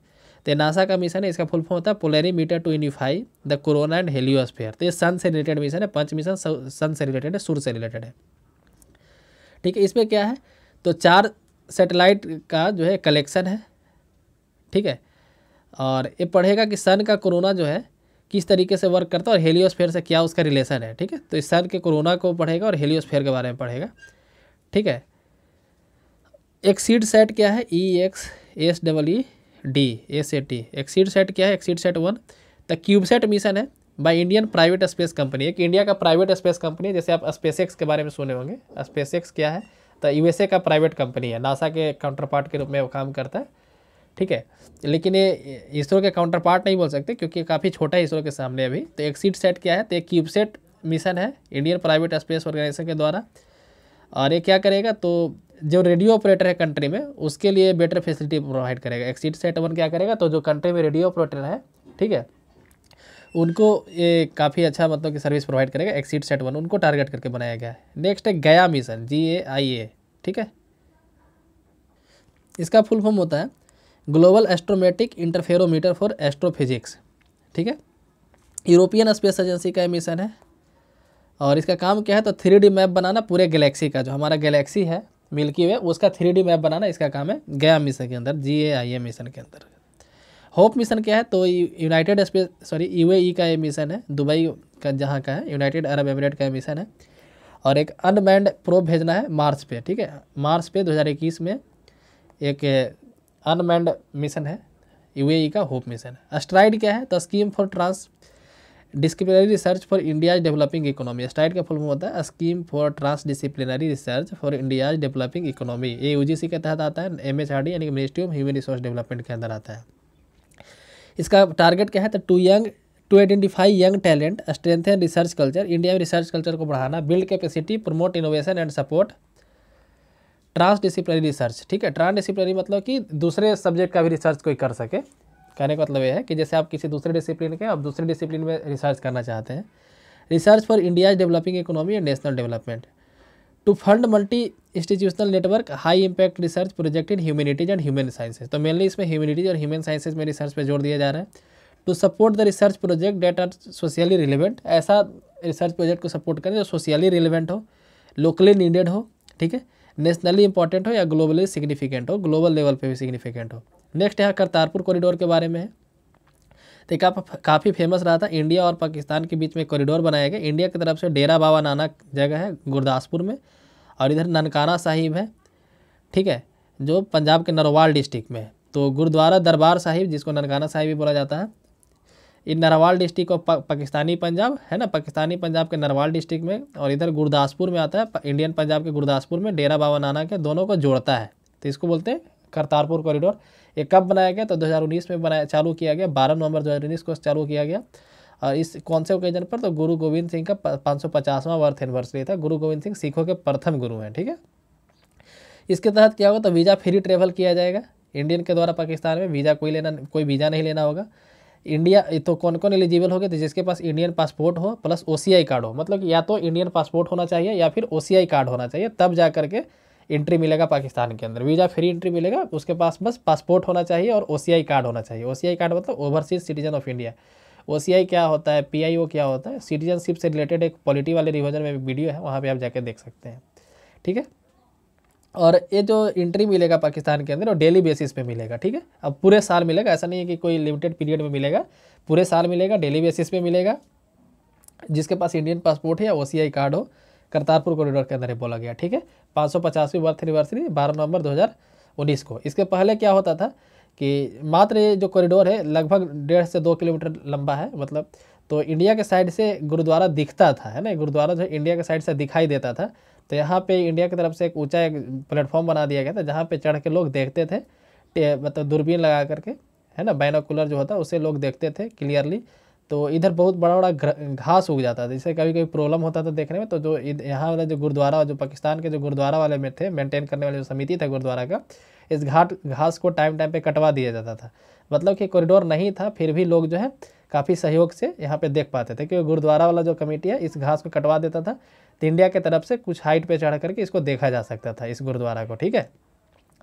तो नासा का मिशन है इसका फुल फॉर्म होता है polarimeter to unify the corona and heliosphere तो ये सन से रिलेटेड मिशन है पंच मिशन सन से रिलेटेड है सूर्य से रिलेटेड है ठीक है इसमें क्या है तो चार सेटेलाइट का जो है कलेक्शन है ठीक है और ये पढ़ेगा कि सन का कोरोना जो है किस तरीके से वर्क करता है और हेलियोस्फेयर से क्या उसका रिलेशन है ठीक है तो इस सन के कोरोना को पढ़ेगा और हेलियोस्फेयर के बारे में पढ़ेगा ठीक है एक सीड सेट क्या है E X S double E D A से टी एक्सीड सेट क्या है Exseed sat one the cube sat mission है by Indian private space company एक इंडिया का प्राइवेट स्पेस कंपनी है जैसे आप स्पेस के बारे में सुने होंगे स्पेस एक्स क्या है तो यूएसए का प्राइवेट कंपनी है नासा के काउंटर पार्ट के रूप में वो काम करता है ठीक है लेकिन ये इसरो के काउंटर पार्ट नहीं बोल सकते क्योंकि काफ़ी छोटा है इसरो के सामने अभी तो एक्सीड सेट क्या है तो एक क्यूब सेट मिशन है इंडियन प्राइवेट स्पेस ऑर्गेनाइजेशन के द्वारा और ये क्या करेगा तो जो रेडियो ऑपरेटर है कंट्री में उसके लिए बेटर फैसिलिटी प्रोवाइड करेगा एक्सीड सेट वन क्या करेगा तो जो कंट्री में रेडियो ऑपरेटर है ठीक है उनको ये काफ़ी अच्छा मतलब कि सर्विस प्रोवाइड करेगा एक्सीड सेट वन उनको टारगेट करके बनाया गया है नेक्स्ट है गया मिशन जी ए आई ए ठीक है इसका फुल फॉर्म होता है global astrometric interferometer for astrophysics ठीक है यूरोपियन स्पेस एजेंसी का मिशन है और इसका काम क्या है तो थ्री मैप बनाना पूरे गलेक्सी का जो हमारा गलेक्सी है मिल्की वे उसका थ्री मैप बनाना इसका काम है गया मिशन के अंदर जी ए आई ए मिशन के अंदर होप मिशन क्या है तो यूनाइटेड स्पेस सॉरी यू का ये मिशन है दुबई का जहाँ का है यूनाइटेड अरब एमिरेट का मिशन है और एक अनमैंड प्रोब भेजना है मार्स पे ठीक है मार्स पे 2021 में एक अनमैंड मिशन है यू e का होप मिशन है अस्ट्राइड क्या है तो scheme for transdisciplinary research for India's developing economy stride का फुल फॉर्म होता है scheme for transdisciplinary research for India's developing economy ये यूजीसी के तहत आता है एम एच आर डी यानी कि ministry of human resource development के अंदर आता है इसका टारगेट क्या है तो to young to identify young talent strength and research culture India में रिसर्च कल्चर को बढ़ाना build capacity promote innovation and support transdisciplinary research ठीक है ट्रांस डिसिप्लिनरी मतलब कि दूसरे सब्जेक्ट का भी रिसर्च कोई कर सके कहने का मतलब यह है कि जैसे आप किसी दूसरे डिसिप्लिन के आप दूसरे डिसिप्लिन में रिसर्च करना चाहते हैं research for India's developing economy and national development to fund multi institutional network high impact research project in humanities and human sciences तो मेनली इसमें ह्यूमिनिटीज और ह्यूमन साइंसेज में रिसर्च पर जोर दिया जा रहा है to support the research project that are socially relevant ऐसा रिसर्च प्रोजेक्ट को सपोर्ट करें जो सोशली रिलेवेंट हो लोकली नीडेड हो ठीक है नेशनली इंपॉर्टेंट हो या ग्लोबली सिग्निफिकेंट हो ग्लोबल लेवल पे भी सिग्निफिकेंट हो नेक्स्ट यहाँ करतारपुर कॉरिडोर के बारे में है तो काफ़ी फेमस रहा था इंडिया और पाकिस्तान के बीच में कॉरिडोर बनाया गया इंडिया की तरफ से डेरा बाबा नानक जगह है गुरदासपुर में और इधर ननकाना साहिब है ठीक है जो पंजाब के नरवाल डिस्ट्रिक्ट में है तो गुरुद्वारा दरबार साहिब जिसको ननकाना साहिब भी बोला जाता है इन नरवाल डिस्ट्रिक्ट और पा, पाकिस्तानी पंजाब है ना पाकिस्तानी पंजाब के नरवाल डिस्ट्रिक्ट में और इधर गुरदासपुर में आता है इंडियन पंजाब के गुरदासपुर में डेरा बाबा नाना के दोनों को जोड़ता है तो इसको बोलते हैं करतारपुर कॉरिडोर ये कब बनाया गया तो 2019 में बनाया चालू किया गया 12 नवंबर 2019 को चालू किया गया और इस कौन से ओकेजन पर तो गुरु गोविंद सिंह का पाँच सौ बर्थ एनिवर्सरी था गुरु गोविंद सिंह सिखों के प्रथम गुरु हैं ठीक है इसके तहत क्या होगा तो वीज़ा फ्री ट्रेवल किया जाएगा इंडियन के द्वारा पाकिस्तान में वीज़ा कोई लेना कोई वीज़ा नहीं लेना होगा इंडिया तो कौन कौन एलिजिबल हो गए तो जिसके पास इंडियन पासपोर्ट हो प्लस ओ कार्ड हो मतलब या तो इंडियन पासपोर्ट होना चाहिए या फिर ओ कार्ड होना चाहिए तब जा करके एंट्री मिलेगा पाकिस्तान के अंदर वीज़ा फ्री एंट्री मिलेगा उसके पास बस पासपोर्ट होना चाहिए और ओ कार्ड होना चाहिए ओ कार्ड मतलब overseas citizen of India O क्या होता है पी क्या होता है सिटीजनशिप से रिलेटेड एक पॉलिटी वाले रिविजन में वीडियो है वहाँ पर आप जाके देख सकते हैं ठीक है और ये जो इंट्री मिलेगा पाकिस्तान के अंदर वो डेली बेसिस पे मिलेगा ठीक है अब पूरे साल मिलेगा ऐसा नहीं है कि कोई लिमिटेड पीरियड में मिलेगा पूरे साल मिलेगा डेली बेसिस पे मिलेगा जिसके पास इंडियन पासपोर्ट है या ओ कार्ड हो करतारपुर कॉरिडोर के अंदर ही बोला गया ठीक है पाँच सौ पचासवीं बर्थ एनिवर्सरी बारह नवंबर उन्नीस को इसके पहले क्या होता था कि मात्र ये जो कॉरिडोर है लगभग डेढ़ से दो किलोमीटर लंबा है मतलब तो इंडिया के साइड से गुरुद्वारा दिखता था है ना गुरुद्वारा जो इंडिया के साइड से दिखाई देता था तो यहाँ पे इंडिया की तरफ से एक ऊंचा एक प्लेटफॉर्म बना दिया गया था जहाँ पे चढ़ के लोग देखते थे मतलब दूरबीन लगा करके है ना बैनोकुलर जो होता है उसे लोग देखते थे क्लियरली तो इधर बहुत बड़ा बड़ा घास उग जाता था जिससे कभी कभी प्रॉब्लम होता था देखने में तो जो यहाँ वाला जो गुरुद्वारा जो पाकिस्तान के जो गुरुद्वारा वाले में थे मेंटेन करने वाले जो समिति था गुरुद्वारा का इस घाट घास को टाइम टाइम पे कटवा दिया जाता था मतलब कि कॉरिडोर नहीं था फिर भी लोग जो है काफ़ी सहयोग से यहाँ पर देख पाते थे क्योंकि गुरुद्वारा वाला जो कमेटी है इस घास को कटवा देता था तो इंडिया की तरफ से कुछ हाइट पर चढ़ करके इसको देखा जा सकता था इस गुरुद्वारा को ठीक है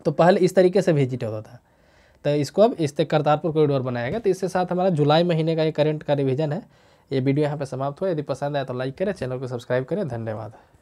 तो पहले इस तरीके से विजिट होता था तो इसको अब इस तक करतारपुर कॉरिडोर बनाया गया तो इसके साथ हमारा जुलाई महीने का ये करंट का रिविजन है ये वीडियो यहाँ पर समाप्त हुआ यदि पसंद आए तो लाइक करें चैनल को सब्सक्राइब करें धन्यवाद